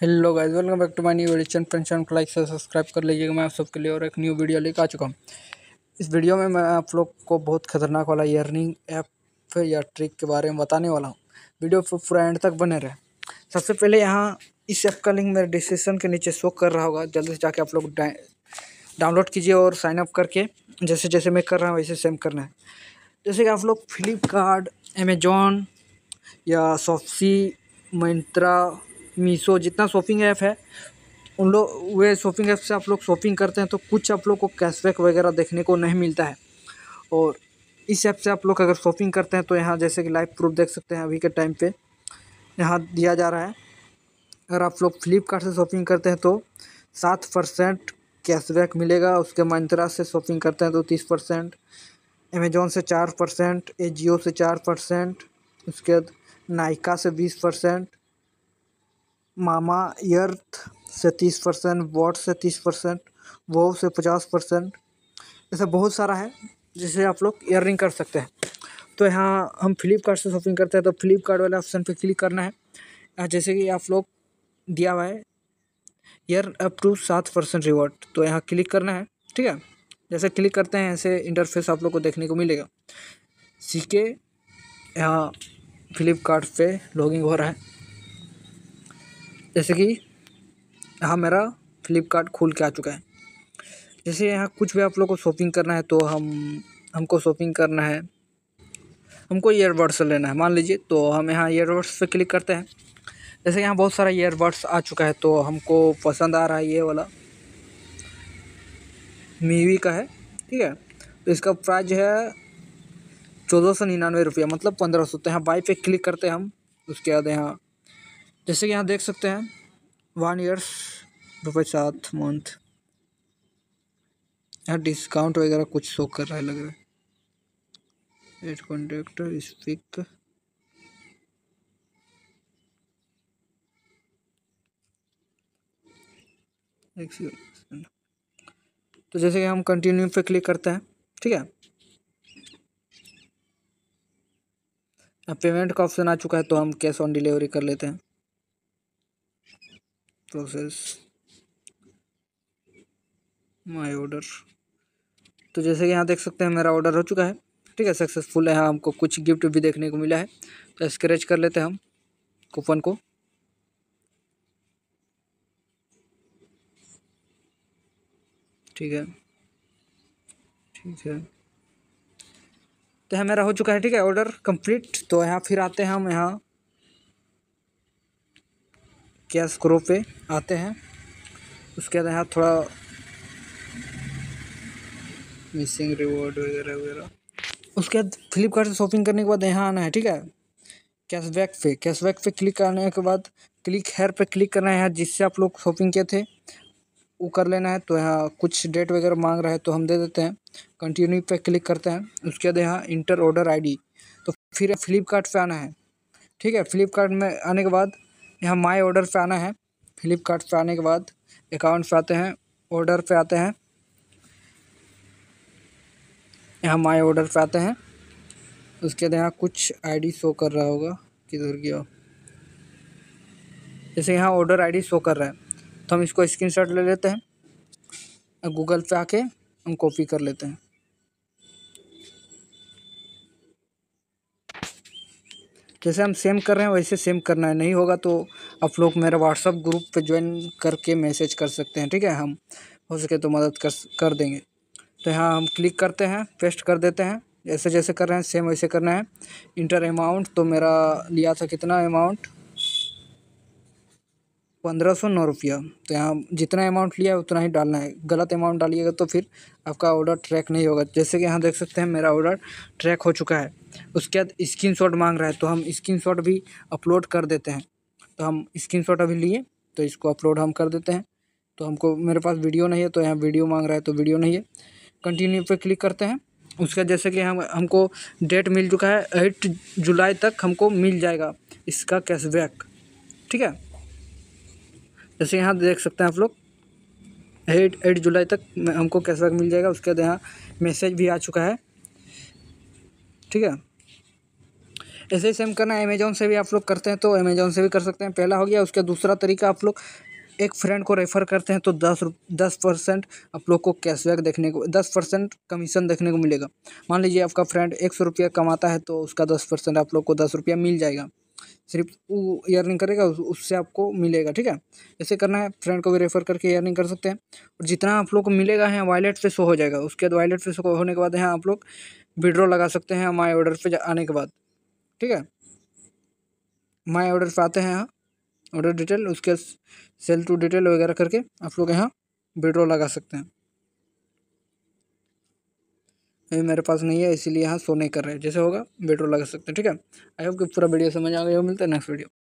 hello guys welcome back to my new edition pension को like से subscribe कर लीजिएगा मैं आप सबके लिए और एक न्यू वीडियो लेकर आ चुका हूँ इस वीडियो में मैं आप लोग को बहुत खतरनाक वाला ईयरनिंग ऐप या ट्रिक के बारे में बताने वाला हूँ वीडियो पूरा एंड तक बने रहे सबसे पहले यहाँ इस ऐप का लिंक मेरे डिस्क्रिप्शन के नीचे शो कर रहा होगा जल्दी से जाके आप लोग डाउनलोड कीजिए और साइन अप करके जैसे जैसे मैं कर रहा हूँ वैसे सेम करना है जैसे कि आप लोग फ्लिपकार्ट अमेजोन या सॉफ्सी मंत्रा मीशो जितना शॉपिंग ऐप है उन लोग वे शॉपिंग ऐप से आप लोग शॉपिंग करते हैं तो कुछ आप लोग को कैशबैक वगैरह देखने को नहीं मिलता है और इस ऐप से आप लोग अगर शॉपिंग करते हैं तो यहाँ जैसे कि लाइव प्रूफ देख सकते हैं अभी के टाइम पे यहाँ दिया जा रहा है अगर आप लोग फ्लिपकार्ट से शॉपिंग करते हैं तो सात परसेंट कैशबैक मिलेगा उसके मंत्रा से शॉपिंग करते हैं तो तीस परसेंट अमेजोन से चार परसेंट ए से चार परसेंट उसके बाद नायका से बीस परसेंट मामा अर्थ से तीस परसेंट वॉट से तीस परसेंट वो से पचास परसेंट ऐसा बहुत सारा है जिसे आप लोग ईयरिंग कर सकते हैं तो यहाँ हम फ्लिपकार्ट से शॉपिंग करते हैं तो फ्लिपकार्ट वाले ऑप्शन पे क्लिक करना है जैसे कि आप लोग दिया हुआ है ईयर अप टू सात परसेंट रिवॉर्ड तो यहाँ क्लिक करना है ठीक है जैसे क्लिक करते हैं ऐसे इंटरफेस आप लोग को देखने को मिलेगा सी के यहाँ फ्लिपकार्ट पे लॉगिंग हो रहा है जैसे कि यहाँ मेरा फ्लिपकार्ट खुल के आ चुका है जैसे यहाँ कुछ भी आप लोग को शॉपिंग करना है तो हम हमको शॉपिंग करना है हमको ईयरबड्स लेना है मान लीजिए तो हम यहाँ ईयरबड्स पे क्लिक करते हैं जैसे यहाँ बहुत सारा ईयरबड्स आ चुका है तो हमको पसंद आ रहा है ये वाला मीवी का है ठीक है तो इसका प्राइज है चौदह सौ निन्यानवे रुपया मतलब पंद्रह सौ तो यहाँ बाई पे क्लिक करते हैं हम उसके बाद यहाँ जैसे कि यहाँ देख सकते हैं वन ईयर्स रुपये सात मंथ यहाँ डिस्काउंट वगैरह कुछ शो कर रहा है लग रहा है एट कॉन्टेक्ट स्पीक तो जैसे कि हम कंटिन्यू पे क्लिक करते हैं ठीक है पेमेंट का ऑप्शन आ चुका है तो हम कैश ऑन डिलीवरी कर लेते हैं प्रोसेस माय ऑर्डर तो जैसे कि यहाँ देख सकते हैं मेरा ऑर्डर हो चुका है ठीक है सक्सेसफुल है हाँ, हमको कुछ गिफ्ट भी देखने को मिला है तो स्क्रैच कर लेते हैं हम कूपन को ठीक है ठीक है तो यहाँ मेरा हो चुका है ठीक है ऑर्डर कंप्लीट तो यहाँ फिर आते हैं हम यहाँ क्या स्क्रो पे आते हैं उसके बाद यहाँ थोड़ा मिसिंग रिवॉर्ड वगैरह वगैरह उसके बाद फ्लिपकार्ट से शॉपिंग करने के बाद यहाँ आना है ठीक है कैशबैक पे कैशबैक पे क्लिक करने के बाद क्लिक हेयर पे क्लिक करना है यहाँ जिससे आप लोग शॉपिंग किए थे वो कर लेना है तो यहाँ कुछ डेट वगैरह मांग रहा है तो हम दे देते हैं कंटिन्यू पे क्लिक करते हैं उसके बाद यहाँ इंटर ऑर्डर आईडी तो फिर फ्लिपकार्ट पे आना है ठीक है फ्लिपकार्ट में आने के बाद यहाँ माई ऑर्डर पर आना है फ्लिपकार्ट पर आने के बाद अकाउंट पर आते हैं ऑर्डर पर आते हैं यहाँ माई ऑर्डर पर आते हैं उसके बाद यहाँ कुछ आईडी शो कर रहा होगा किधर गया जैसे यहाँ ऑर्डर आईडी शो कर रहा है तो हम इसको स्क्रीनशॉट ले लेते हैं गूगल पे आके हम कॉपी कर लेते हैं जैसे हम सेम कर रहे हैं वैसे सेम करना है नहीं होगा तो आप लोग मेरा व्हाट्सअप ग्रुप पे ज्वाइन करके मैसेज कर सकते हैं ठीक है हम हो सके तो मदद कर कर देंगे तो यहाँ हम क्लिक करते हैं पेस्ट कर देते हैं जैसे जैसे कर रहे हैं सेम वैसे करना है इंटर अमाउंट तो मेरा लिया था कितना अमाउंट पंद्रह सौ नौ रुपया तो यहाँ जितना अमाउंट लिया है उतना ही डालना है गलत अमाउंट डालिएगा तो फिर आपका ऑर्डर ट्रैक नहीं होगा जैसे कि यहाँ देख सकते हैं मेरा ऑर्डर ट्रैक हो चुका है उसके बाद स्क्रीन मांग रहा है तो हम स्क्रीन भी अपलोड कर देते हैं तो हम स्क्रीन अभी लिए तो इसको अपलोड हम कर देते हैं तो हमको मेरे पास वीडियो नहीं है तो यहाँ वीडियो मांग रहा है तो वीडियो नहीं है कंटिन्यू पे क्लिक करते हैं बाद जैसे कि हम हमको डेट मिल चुका है एट जुलाई तक हमको मिल जाएगा इसका कैशबैक ठीक है जैसे यहाँ देख सकते हैं आप लोग एट एट जुलाई तक हमको कैशबैक मिल जाएगा उसके बाद यहाँ मैसेज भी आ चुका है ठीक है ऐसे ही सेम करना है अमेजोन से भी आप लोग करते हैं तो अमेजोन से भी कर सकते हैं पहला हो गया उसका दूसरा तरीका आप लोग एक फ्रेंड को रेफ़र करते हैं तो दस दस परसेंट आप लोग को कैशबैक देखने को दस परसेंट कमीशन देखने को मिलेगा मान लीजिए आपका फ्रेंड एक सौ रुपया कमाता है तो उसका दस परसेंट आप लोग को दस रुपया मिल जाएगा सिर्फ वो ईयरनिंग करेगा उससे आपको मिलेगा ठीक है ऐसे करना है फ्रेंड को भी रेफर करके ईयरनिंग कर सकते हैं और जितना आप लोग को मिलेगा है वॉलेट से शो हो जाएगा उसके बाद वॉलेट से शो होने के बाद यहाँ आप लोग विड्रॉ लगा सकते हैं माई ऑर्डर पर आने के बाद ठीक है माई ऑर्डर पर आते हैं यहाँ ऑर्डर डिटेल उसके सेल टू डिटेल वगैरह करके आप लोग यहाँ विड्रॉ लगा सकते हैं मेरे पास नहीं है इसीलिए यहाँ सो नहीं कर रहे जैसे होगा वेट लगा सकते हैं ठीक है आई होप कि पूरा वीडियो समझ आ गया मिलता है नेक्स्ट वीडियो